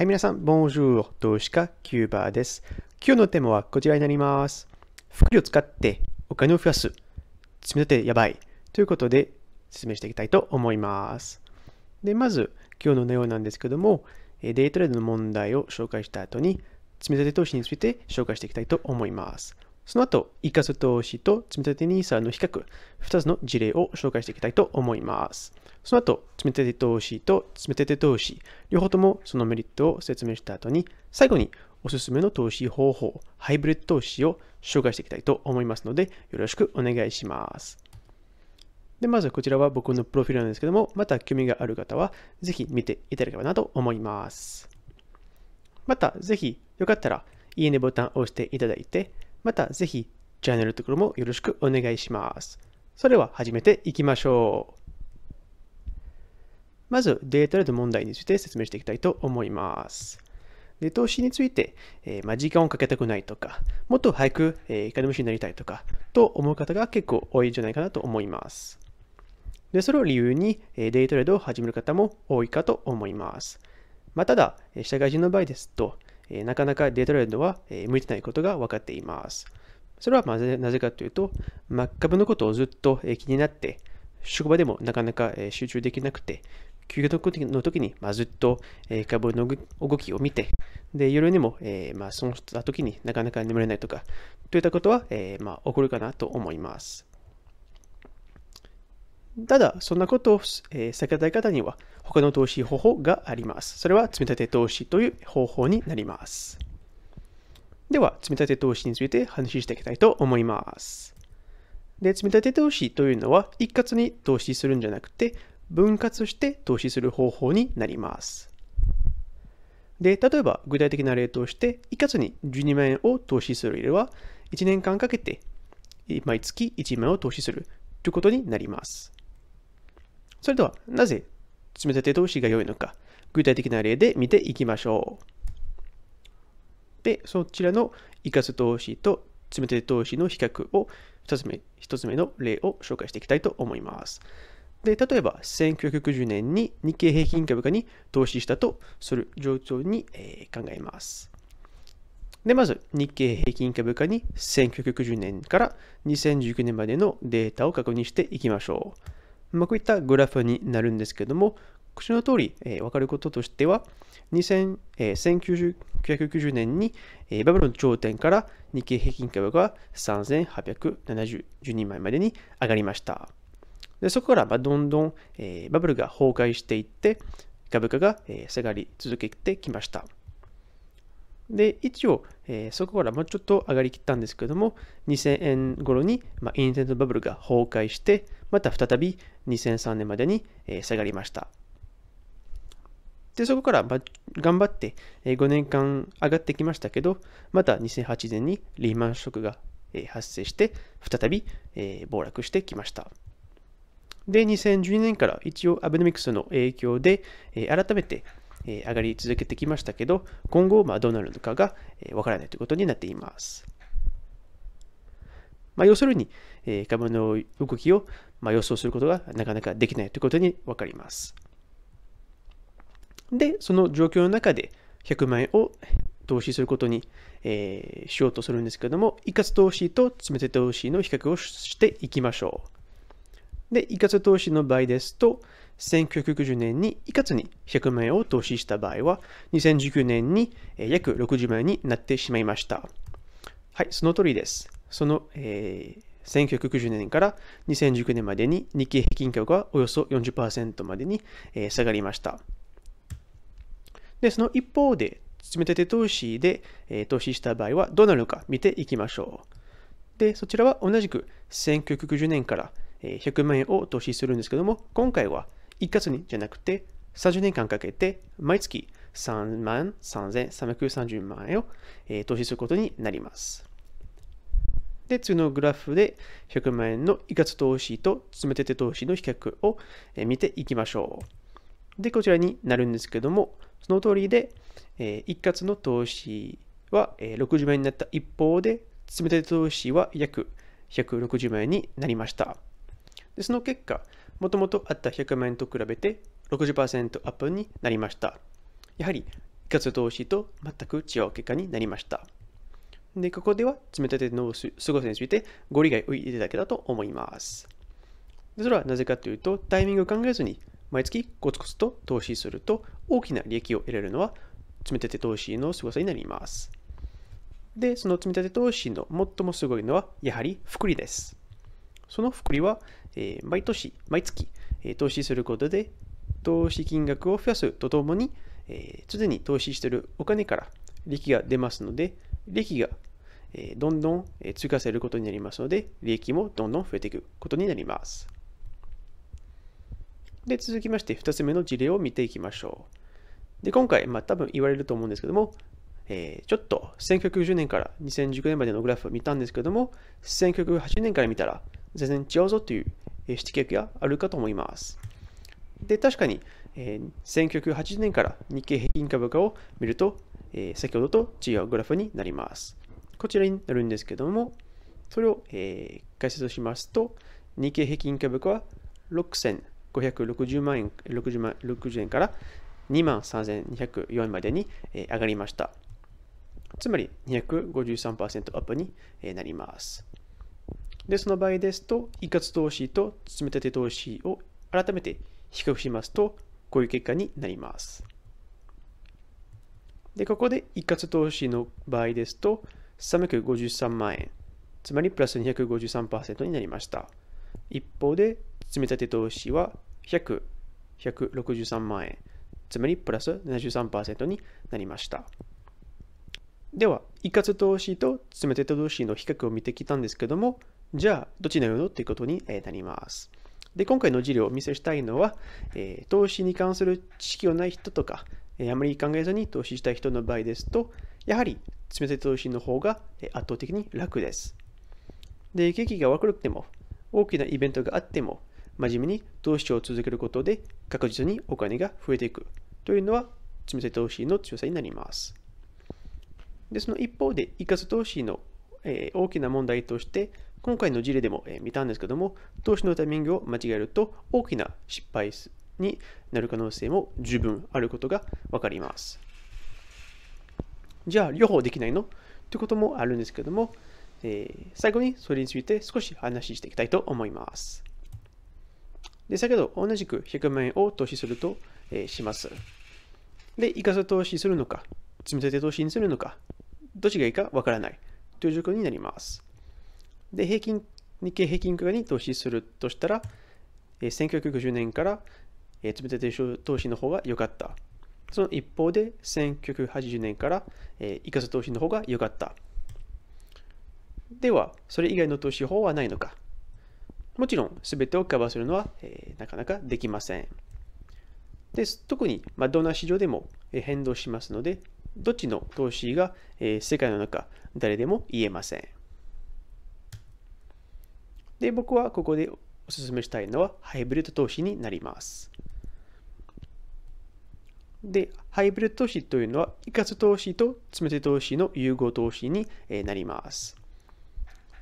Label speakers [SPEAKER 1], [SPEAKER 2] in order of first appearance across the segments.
[SPEAKER 1] はい、皆さん、ボンジュー投資家、キューバーです。今日のテーマはこちらになります。福利を使ってお金を増やす。積み立てやばい。ということで、説明していきたいと思います。で、まず、今日の内容なんですけども、デイトレードの問題を紹介した後に、積み立て投資について紹介していきたいと思います。その後、カ括投資と積み立て NISA の比較、2つの事例を紹介していきたいと思います。その後、めてて投資とめてて投資、両方ともそのメリットを説明した後に、最後におすすめの投資方法、ハイブリッド投資を紹介していきたいと思いますので、よろしくお願いします。で、まずこちらは僕のプロフィールなんですけども、また興味がある方は、ぜひ見ていただければなと思います。また、ぜひよかったら、いいねボタンを押していただいて、またぜひチャンネルのところもよろしくお願いします。それでは始めていきましょう。まずデータード問題について説明していきたいと思います。で投資について、えー、まあ、時間をかけたくないとか、もっと早く、えー、金持ちになりたいとか、と思う方が結構多いんじゃないかなと思います。でそれを理由に、えー、デイトレードを始める方も多いかと思います。まあ、ただ、社会人の場合ですと、えなかなかデイトレードは、え向いてないことが分かっています。それはなぜかというと、真っ株のことをずっと、え気になって、職場でもなかなか集中できなくて、休憩の時に、まずっと株の動きを見て、で夜にも、えま損した時になかなか眠れないとか、といったことは、えま起こるかなと思います。ただ、そんなことを避けたい方には、他の投資方法があります。それは、積立投資という方法になります。では、積立投資について話していきたいと思います。で、積立投資というのは一括に投資するんじゃなくて、分割して投資する方法になります。で、例えば具体的な例として、一括に12万円を投資するよりは、1年間かけて毎月1万円を投資するということになります。それでは、なぜ積み立て投資が良いのか、具体的な例で見ていきましょう。で、そちらの一括投資と積み立て投資の比較を1つ目、つ目の例を紹介していきたいと思います。で、例えば、1990年に日経平均株価に投資したとする状況に、えー、考えます。で、まず、日経平均株価に1990年から2019年までのデータを確認していきましょう。まあ、こういったグラフになるんですけども、口の通り、えー、分かることとしては、2000、えー、990年に、バブルの頂点から日経平均株価は3872枚までに上がりました。でそこからどんどん、バブルが崩壊していって、株価が、下がり続けてきました。で、一応、えー、そこからもうちょっと上がりきったんですけども、2000円頃に、まあ、インテントバブルが崩壊して、また再び2003年までに、えー、下がりました。で、そこから、ま頑張って5年間上がってきましたけど、また2008年にリーマンショックが発生して、再び暴落してきました。で、2012年から一応アベノミクスの影響で、改めて上がり続けてきましたけど、今後まどうなるのかがわからないということになっています。まあ、要するに、株の動きをま予想することがなかなかできないということに分かります。で、その状況の中で100万円を投資することに、えー、しようとするんですけども、一括投資と積み立て投資の比較をしていきましょう。で、一括投資の場合ですと、1990年に一括に100万円を投資した場合は、2019年に約60万円になってしまいました。はい、その通りです。その、えー、1990年から2019年までに日経平均株はおよそ40%までに、えー、下がりました。で、その一方で、積み立て投資で、えー、投資した場合はどうなるのか見ていきましょう。で、そちらは同じく1990年から100万円を投資するんですけども、今回は一括にじゃなくて30年間かけて毎月3万3330万円を、えー、投資することになります。で、次のグラフで100万円の一括投資と積み立て投資の比較を見ていきましょう。で、こちらになるんですけども、その通りで、えー、一括の投資は、えー、60万円になった一方で、積立投資は約160万円になりました。でその結果、もともとあった100万円と比べて60%アップになりました。やはり、一括投資と全く違う結果になりました。で、ここでは積み立てのすごさについてご理解をいただけたと思います。でそれはなぜかというと、タイミングを考えずに毎月コツコツと投資すると大きな利益を得られるのは積立て投資の凄さになります。で、その積立投資の最もすごいのはやはり福利です。その福利は、えー、毎年、毎月、えー、投資することで投資金額を増やすとともに、えー、常に投資しているお金から利益が出ますので、利益がどんどん追加されることになりますので、利益もどんどん増えていくことになります。で、続きまして2つ目の事例を見ていきましょう。で、今回、まあ多分言われると思うんですけども、えー、ちょっと1990年から2019年までのグラフを見たんですけども、1908年から見たら全然違うぞという指摘があるかと思います。で、確かに、えー、1980年から日経平均株価を見ると、えー、先ほどと違うグラフになります。こちらになるんですけども、それを、えー、解説しますと、日経平均株価は6000 560万円、60万60円から2万3204円までに上がりました。つまり253%アップになります。で、その場合ですと、一括投資と積み立て投資を改めて比較しますと、こういう結果になります。で、ここで一括投資の場合ですと、353万円、つまりプラス253%になりました。一方で、積立投資は100、163万円。つまりプラス73%になりました。では、一括投資と積立投資の比較を見てきたんですけども、じゃあ、どっちなのっていうことになります。で、今回の事例をお見せしたいのは、えー、投資に関する知識のない人とか、えー、あまり考えずに投資したい人の場合ですと、やはり積立投資の方が圧倒的に楽です。で、景気が悪くても、大きなイベントがあっても、真面目に投資を続けることで確実にお金が増えていくというのは積立投資の強さになります。で、その一方で、一括投資の、えー、大きな問題として、今回の事例でも、えー、見たんですけども、投資のタイミングを間違えると大きな失敗になる可能性も十分あることが分かります。じゃあ、両方できないのということもあるんですけども、えー、最後にそれについて少し話していきたいと思います。で、先ほど同じく100万円を投資すると、えー、します。で、いかさ投資するのか、積み立て投資にするのか、どっちがいいかわからないという状況になります。で、平均、日経平均株価に投資するとしたら、えー、1990年から、えー、積み立て投資の方が良かった。その一方で、1980年から、えー、いか投資の方が良かった。では、それ以外の投資法はないのかもちろん全てをカバーするのは、えー、なかなかできません。です。特に、まドどんな市場でも変動しますので、どっちの投資が、えー、世界の中、誰でも言えません。で、僕はここでおすすめしたいのはハイブリッド投資になります。で、ハイブリッド投資というのは、一括投資と詰めて投資の融合投資になります。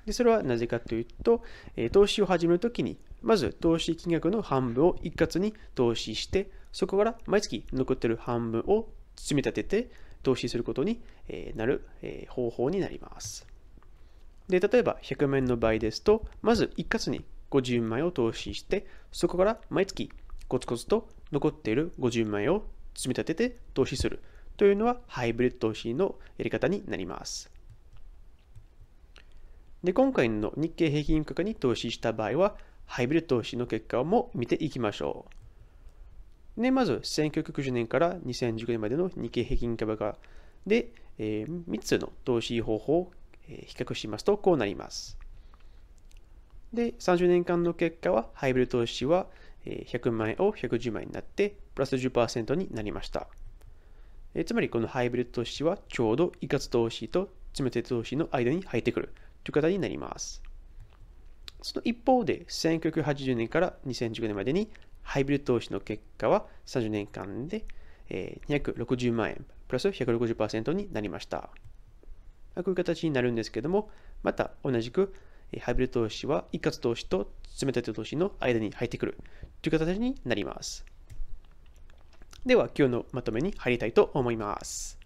[SPEAKER 1] でそれはなぜかというと、え投資を始めるときに、まず投資金額の半分を一括に投資して、そこから毎月残ってる半分を積み立てて投資することになる方法になります。で、例えば100万円の場合ですと、まず一括に50万円を投資して、そこから毎月コツコツと残っている50万円を積み立てて投資するというのはハイブリッド投資のやり方になります。で、今回の日経平均株価に投資した場合は、ハイブリッド投資の結果も見ていきましょう。で、まず、1990年から2019年までの日経平均株価で、えー、3つの投資方法を比較しますと、こうなります。で、30年間の結果は、ハイブリッド投資は100万円を110万円になって、プラス10%になりました。えつまり、このハイブリッド投資はちょうど、いかつ投資と詰めて投資の間に入ってくる。という形になります。その一方で、1980年から2015年までに、ハイブリッド投資の結果は30年間で260万円、プラス160%になりました。こういう形になるんですけども、また同じく、ハイブリッド投資は一括投資と積立投資の間に入ってくるという形になります。では、今日のまとめに入りたいと思います。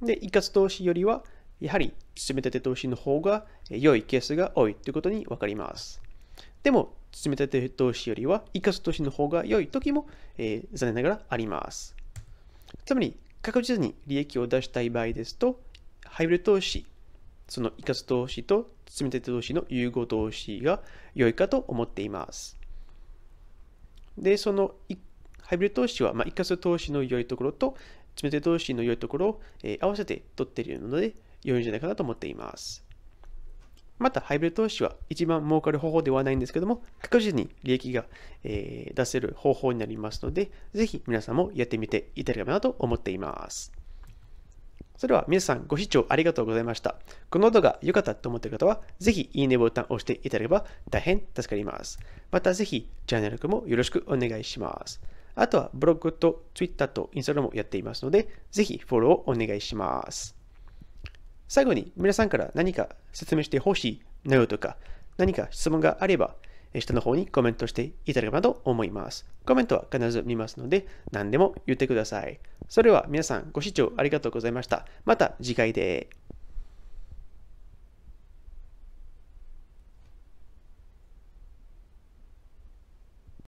[SPEAKER 1] で、一括投資よりは、やはり積み立て投資の方が良いケースが多いということに分かります。でも、積み立て投資よりは生括投資の方が良い時も、えー、残念ながらあります。つまり、確実に利益を出したい場合ですと、ハイブリッド投資、その生括投資と積み立て投資の融合投資が良いかと思っています。で、そのハイブリッド投資は、まあ、生括投資の良いところと、積み立て投資の良いところを、えー、合わせて取っているので、良いんじゃないかなと思っています。また、ハイブリッド投資は一番儲かる方法ではないんですけども、確実に利益が、え出せる方法になりますので、ぜひ皆さんもやってみていただければなと思っています。それでは皆さんご視聴ありがとうございました。この動画良かったと思っている方は、ぜひいいねボタンを押していただければ大変助かります。またぜひチャンネル登録もよろしくお願いします。あとはブログと Twitter と Instagram もやっていますので、ぜひフォローをお願いします。最後に皆さんから何か説明してほしいなよとか何か質問があれば下の方にコメントしていただければと思います。コメントは必ず見ますので何でも言ってください。それでは皆さんご視聴ありがとうございました。また次回で。